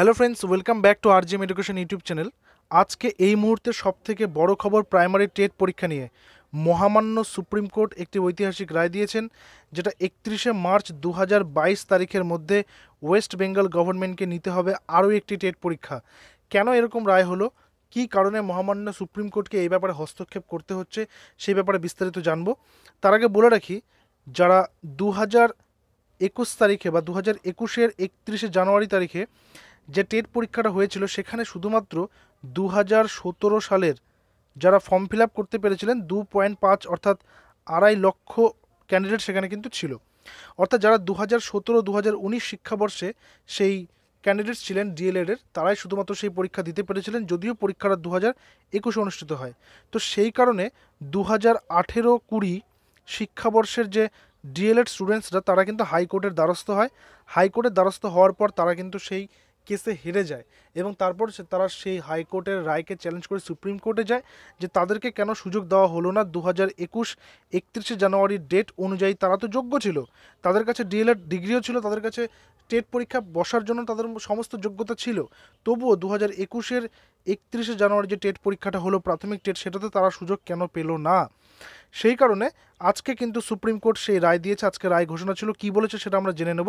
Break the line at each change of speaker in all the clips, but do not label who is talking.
hello friends welcome back to R GM Education YouTube channel আজকে এই মুহূর্তে সবথেকে বড় খবর প্রাইমারি টেট পরীক্ষা নিয়ে মহামান্য সুপ্রিম কোর্ট একটি ঐতিহাসিক রায় দিয়েছেন যেটা একত্রিশে মার্চ দু তারিখের মধ্যে ওয়েস্ট বেঙ্গল গভর্নমেন্টকে নিতে হবে আরও একটি টেট পরীক্ষা কেন এরকম রায় হলো কি কারণে মহামান্য সুপ্রিম কোর্টকে এই ব্যাপারে হস্তক্ষেপ করতে হচ্ছে সেই ব্যাপারে বিস্তারিত জানব তার আগে বলে রাখি যারা দু একুশ তারিখে বা দু হাজার একুশের একত্রিশে জানুয়ারি তারিখে যে টেট পরীক্ষাটা হয়েছিল সেখানে শুধুমাত্র দু সালের যারা ফর্ম ফিল করতে পেরেছিলেন দু পয়েন্ট পাঁচ অর্থাৎ আড়াই লক্ষ ক্যান্ডিডেট সেখানে কিন্তু ছিল অর্থাৎ যারা দু হাজার সতেরো দু হাজার উনিশ শিক্ষাবর্ষে সেই ক্যান্ডিডেটস ছিলেন ডিএলএডের তারাই শুধুমাত্র সেই পরীক্ষা দিতে পেরেছিলেন যদিও পরীক্ষাটা দু হাজার একুশে অনুষ্ঠিত হয় তো সেই কারণে দু হাজার আঠেরো কুড়ি শিক্ষাবর্ষের যে ডিএলএড স্টুডেন্টসরা তারা কিন্তু হাইকোর্টের দ্বারস্থ হয় হাইকোর্টের দ্বারস্থ হওয়ার পর তারা কিন্তু সেই কেসে হেরে যায় এবং তারপর তারা সেই হাইকোর্টের রায়কে চ্যালেঞ্জ করে সুপ্রিম কোর্টে যায় যে তাদেরকে কেন সুযোগ দেওয়া হলো না দু হাজার একুশ একত্রিশে জানুয়ারির ডেট অনুযায়ী তারা তো যোগ্য ছিল তাদের কাছে ডিএলএড ডিগ্রিও ছিল তাদের কাছে টেট পরীক্ষা বসার জন্য তাদের সমস্ত যোগ্যতা ছিল তবুও দু হাজার একুশের একত্রিশে জানুয়ারি যে টেট পরীক্ষাটা হলো প্রাথমিক টেট সেটাতে তারা সুযোগ কেন পেল না সেই কারণে আজকে কিন্তু সুপ্রিম কোর্ট সেই রায় দিয়েছে আজকে রায় ঘোষণা ছিল কি বলেছে সেটা আমরা জেনে নেব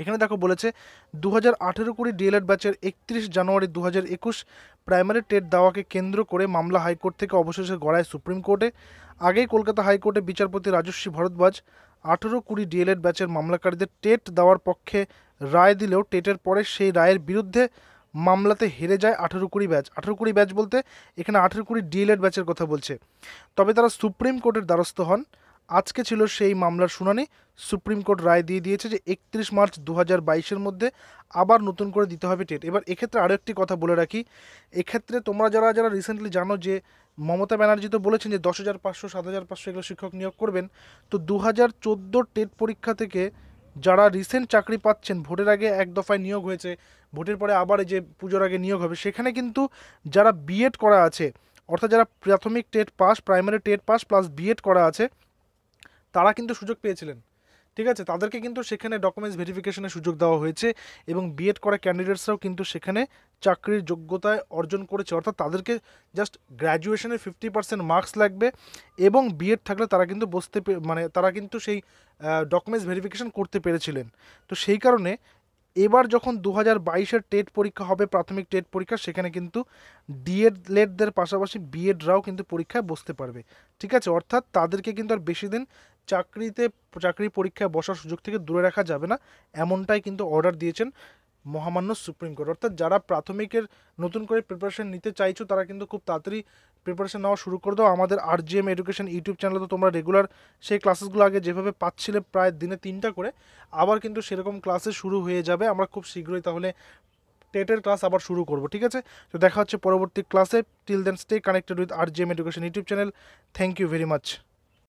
এখানে দেখো বলেছে দু হাজার আঠেরো কুড়ি ডিএলএড ব্যাচের একত্রিশ জানুয়ারি দু হাজার একুশ প্রাইমারি টেট দেওয়াকে কেন্দ্র করে মামলা হাইকোর্ট থেকে অবশেষে গড়ায় সুপ্রিম কোর্টে আগেই কলকাতা হাইকোর্টে বিচারপতি রাজস্বী ভরদ্বাজ আঠেরো কুড়ি ডিএলএড ব্যাচের মামলাকারীদের টেট দেওয়ার পক্ষে রায় দিলেও টেটের পরে সেই রায়ের বিরুদ্ধে মামলাতে হেরে যায় আঠেরো কুড়ি ব্যাচ আঠেরো কুড়ি ব্যাচ বলতে এখানে আঠেরো কুড়ি ডিএলএড ব্যাচের কথা বলছে তবে তারা সুপ্রিম কোর্টের দ্বারস্থ হন আজকে ছিল সেই মামলার শুনানি সুপ্রিম কোর্ট রায় দিয়ে দিয়েছে যে একত্রিশ মার্চ দু হাজার মধ্যে আবার নতুন করে দিতে হবে টেট এবার এক্ষেত্রে আরও একটি কথা বলে রাখি এক্ষেত্রে তোমরা যারা যারা রিসেন্টলি জানো যে মমতা ব্যানার্জি তো বলেছেন যে দশ হাজার পাঁচশো সাত হাজার পাঁচশো এগুলো শিক্ষক নিয়োগ করবেন তো দু হাজার টেট পরীক্ষা থেকে যারা রিসেন্ট চাকরি পাচ্ছেন ভোটের আগে এক দফায় নিয়োগ হয়েছে ভোটের পরে আবার যে পুজোর আগে নিয়োগ হবে সেখানে কিন্তু যারা বিএড করা আছে অর্থাৎ যারা প্রাথমিক TET pass primary TET pass plus BEd করা আছে তারা কিন্তু সুযোগ পেয়েছিলেন ঠিক আছে তাদেরকে কিন্তু সেখানে ডকুমেন্টস ভেরিফিকেশনের সুযোগ দেওয়া হয়েছে এবং বিএড করা ক্যান্ডিডেটসরাও কিন্তু সেখানে চাকরির যোগ্যতায় অর্জন করেছে অর্থাৎ তাদেরকে জাস্ট গ্র্যাজুয়েশনের ফিফটি পার্সেন্ট মার্কস লাগবে এবং বিএড থাকলে তারা কিন্তু বসতে মানে তারা কিন্তু সেই ডকুমেন্টস ভেরিফিকেশন করতে পেরেছিলেন তো সেই কারণে এবার যখন দু হাজার বাইশের টেট পরীক্ষা হবে প্রাথমিক টেট পরীক্ষা সেখানে কিন্তু ডিএড লেটদের পাশাপাশি বিএডরাও কিন্তু পরীক্ষায় বসতে পারবে ঠিক আছে অর্থাৎ তাদেরকে কিন্তু আর বেশি দিন চাকরিতে চাকরি পরীক্ষায় বসার সুযোগ থেকে দূরে রাখা যাবে না এমনটাই কিন্তু অর্ডার দিয়েছেন মহামান্য সুপ্রিম কোর্ট অর্থাৎ যারা প্রাথমিকের নতুন করে প্রিপারেশন নিতে চাইছো তারা কিন্তু খুব তাড়াতাড়ি প্রিপারেশন নেওয়া শুরু করে দাও আমাদের R G M Education YouTube চ্যানেলে তো তোমরা রেগুলার সেই ক্লাসেসগুলো আগে যেভাবে পাচ্ছিলে প্রায় দিনে তিনটা করে আবার কিন্তু সেরকম ক্লাসে শুরু হয়ে যাবে আমরা খুব শীঘ্রই তাহলে টেটের ক্লাস আবার শুরু করব ঠিক আছে তো দেখা হচ্ছে পরবর্তী ক্লাসে till then stay connected with R G M Education YouTube channel thank you very much